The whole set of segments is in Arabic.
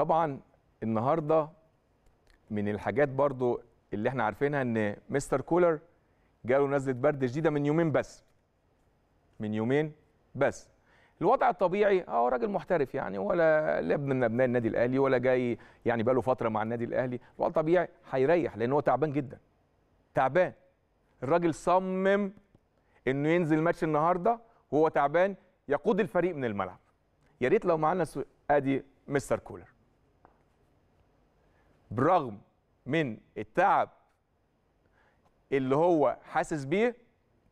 طبعا النهارده من الحاجات برضو اللي احنا عارفينها ان مستر كولر جاله نزله برد شديده من يومين بس من يومين بس الوضع الطبيعي اه راجل محترف يعني ولا لابن من ابناء النادي الاهلي ولا جاي يعني بقاله فتره مع النادي الاهلي الوضع الطبيعي هيريح لان هو تعبان جدا تعبان الراجل صمم انه ينزل ماتش النهارده وهو تعبان يقود الفريق من الملعب يا ريت لو معانا ادي مستر كولر بالرغم من التعب اللي هو حاسس بيه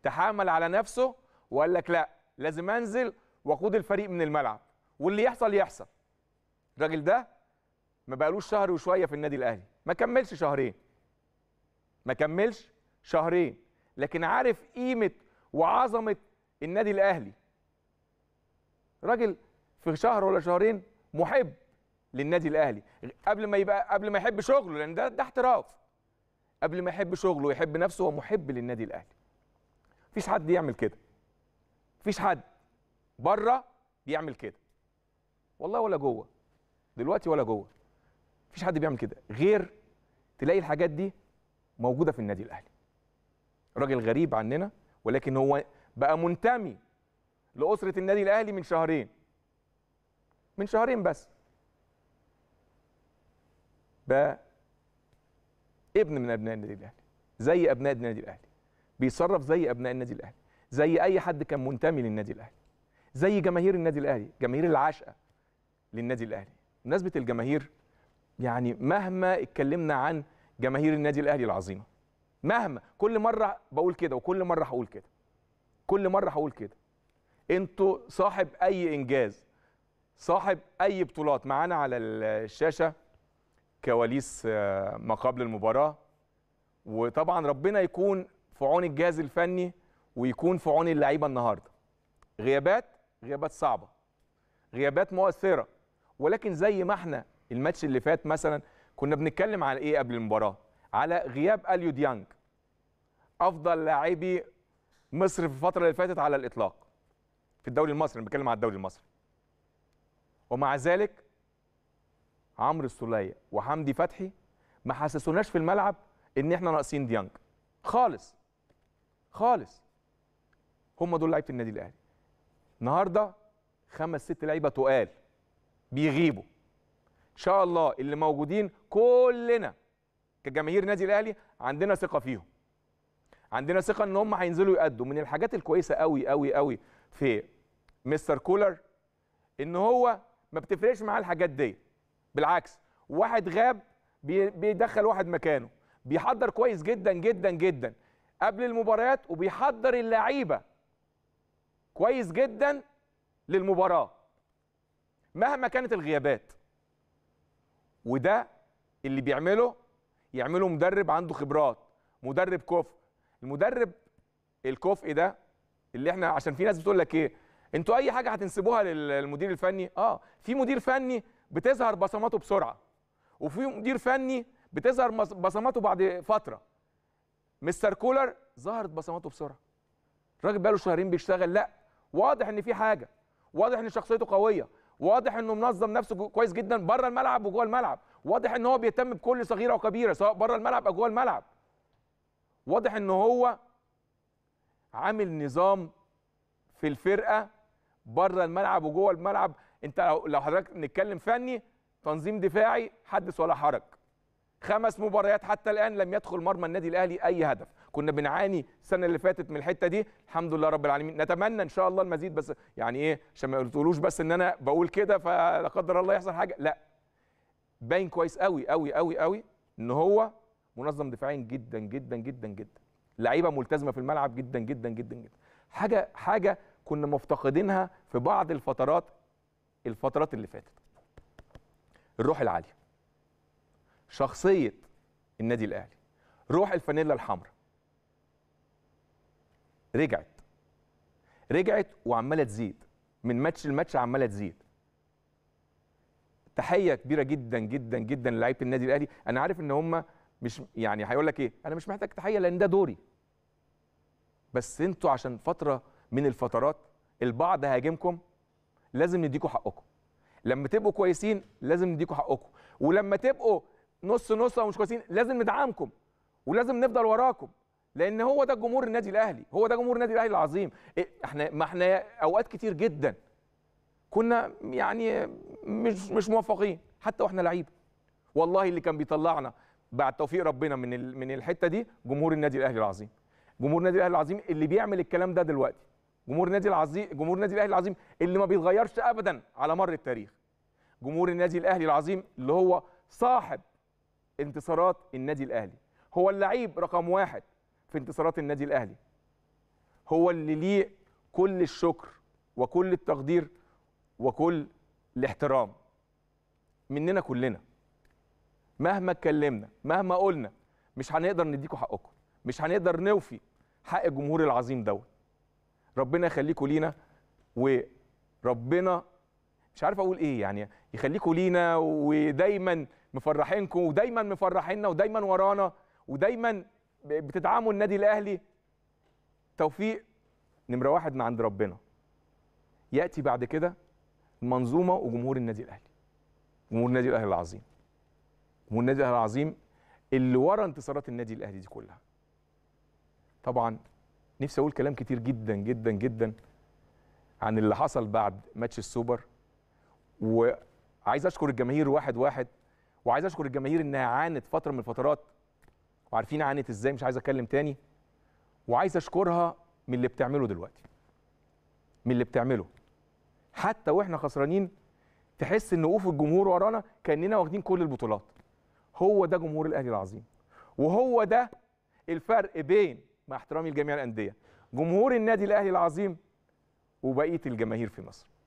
تحامل على نفسه وقال لك لا لازم انزل واقود الفريق من الملعب واللي يحصل يحصل الراجل ده ما بقالوش شهر وشويه في النادي الاهلي ما كملش شهرين ما كملش شهرين لكن عارف قيمه وعظمه النادي الاهلي راجل في شهر ولا شهرين محب للنادي الاهلي قبل ما يبقى قبل ما يحب شغله لان ده ده احتراف قبل ما يحب شغله ويحب نفسه هو محب للنادي الاهلي مفيش حد يعمل كده مفيش حد بره بيعمل كده والله ولا جوه دلوقتي ولا جوه مفيش حد بيعمل كده غير تلاقي الحاجات دي موجوده في النادي الاهلي راجل غريب عننا ولكن هو بقى منتمي لاسره النادي الاهلي من شهرين من شهرين بس ده ابن من ابناء النادي الاهلي زي ابناء النادي الاهلي بيتصرف زي ابناء النادي الاهلي زي اي حد كان منتمي للنادي الاهلي زي جماهير النادي الاهلي جماهير العاشقه للنادي الاهلي بمناسبه الجماهير يعني مهما اتكلمنا عن جماهير النادي الاهلي العظيمه مهما كل مره بقول كده وكل مره هقول كده كل مره هقول كده انتوا صاحب اي انجاز صاحب اي بطولات معانا على الشاشه كواليس آه، ما قبل المباراه وطبعا ربنا يكون في عون الجهاز الفني ويكون في عون اللعيبه النهارده غيابات غيابات صعبه غيابات مؤثره ولكن زي ما احنا الماتش اللي فات مثلا كنا بنتكلم على ايه قبل المباراه على غياب اليو ديانج افضل لاعبي مصر في الفتره اللي فاتت على الاطلاق في الدوري المصري بنتكلم على الدوري المصري ومع ذلك عمرو السوليه وحمدي فتحي ما حسسوناش في الملعب ان احنا ناقصين ديانج خالص خالص هم دول لعيبه النادي الاهلي النهارده خمس ست لعيبه تقال بيغيبوا ان شاء الله اللي موجودين كلنا كجماهير نادي الاهلي عندنا ثقه فيهم عندنا ثقه ان هم هينزلوا يأدوا من الحاجات الكويسه قوي قوي قوي في مستر كولر ان هو ما بتفرقش معاه الحاجات ديت بالعكس واحد غاب بيدخل واحد مكانه بيحضر كويس جدا جدا جدا قبل المباريات وبيحضر اللعيبه كويس جدا للمباراه مهما كانت الغيابات وده اللي بيعمله يعمله مدرب عنده خبرات مدرب كفء المدرب الكفء ده اللي احنا عشان في ناس بتقول لك ايه انتوا اي حاجه هتنسبوها للمدير الفني اه في مدير فني بتظهر بصماته بسرعه وفي مدير فني بتظهر بصماته بعد فتره مستر كولر ظهرت بصماته بسرعه الراجل بقاله شهرين بيشتغل لا واضح ان في حاجه واضح ان شخصيته قويه واضح انه منظم نفسه كويس جدا بره الملعب وجوه الملعب واضح ان هو بيهتم بكل صغيره وكبيره سواء بره الملعب او جوه الملعب واضح ان هو عامل نظام في الفرقه بره الملعب وجوه الملعب انت لو لو حضرتك نتكلم فني تنظيم دفاعي حدث ولا حرج خمس مباريات حتى الان لم يدخل مرمى النادي الاهلي اي هدف كنا بنعاني السنه اللي فاتت من الحته دي الحمد لله رب العالمين نتمنى ان شاء الله المزيد بس يعني ايه عشان ما تقولوش بس ان انا بقول كده فلا قدر الله يحصل حاجه لا باين كويس قوي قوي قوي قوي ان هو منظم دفاعيا جدا جدا جدا جدا لعيبه ملتزمه في الملعب جدا جدا جدا جدا حاجه حاجه كنا مفتقدينها في بعض الفترات الفترات اللي فاتت الروح العاليه شخصيه النادي الاهلي روح الفانيلا الحمراء رجعت رجعت وعماله تزيد من ماتش لماتش عماله تزيد تحيه كبيره جدا جدا جدا لعيبه النادي الاهلي انا عارف ان هم مش يعني هيقول لك ايه انا مش محتاج تحيه لان ده دوري بس انتوا عشان فتره من الفترات البعض هاجمكم لازم نديكوا حقكم لما تبقوا كويسين لازم نديكوا حقكم ولما تبقوا نص نص او مش كويسين لازم ندعمكم ولازم نفضل وراكم لان هو ده جمهور النادي الاهلي هو ده جمهور النادي الاهلي العظيم إيه، احنا ما احنا اوقات كتير جدا كنا يعني مش مش موفقين حتى واحنا لعيبه والله اللي كان بيطلعنا بعد توفيق ربنا من من الحته دي جمهور النادي الاهلي العظيم جمهور النادي الاهلي العظيم اللي بيعمل الكلام ده دلوقتي جمهور النادي العظيم جمهور النادي الاهلي العظيم اللي ما بيتغيرش ابدا على مر التاريخ جمهور النادي الاهلي العظيم اللي هو صاحب انتصارات النادي الاهلي هو اللعيب رقم واحد في انتصارات النادي الاهلي هو اللي ليه كل الشكر وكل التقدير وكل الاحترام مننا كلنا مهما اتكلمنا مهما قلنا مش هنقدر نديكوا حقكم مش هنقدر نوفي حق الجمهور العظيم دوت ربنا يخليكوا لينا وربنا مش عارف اقول ايه يعني يخليكوا لينا ودايما مفرحينكم ودايما مفرحينا ودايما ورانا ودايما بتدعموا النادي الاهلي توفيق نمره واحد من عند ربنا ياتي بعد كده المنظومه وجمهور النادي الاهلي جمهور النادي الاهلي العظيم جمهور النادي الاهلي العظيم اللي ورا انتصارات النادي الاهلي دي كلها طبعا نفسي اقول كلام كتير جدا جدا جدا عن اللي حصل بعد ماتش السوبر وعايز اشكر الجماهير واحد واحد وعايز اشكر الجماهير انها عانت فتره من الفترات وعارفين عانت ازاي مش عايز اتكلم تاني وعايز اشكرها من اللي بتعمله دلوقتي من اللي بتعمله حتى واحنا خسرانين تحس ان وقوف الجمهور ورانا كاننا واخدين كل البطولات هو ده جمهور الاهلي العظيم وهو ده الفرق بين مع احترامي لجميع الانديه جمهور النادي الاهلي العظيم وبقيه الجماهير في مصر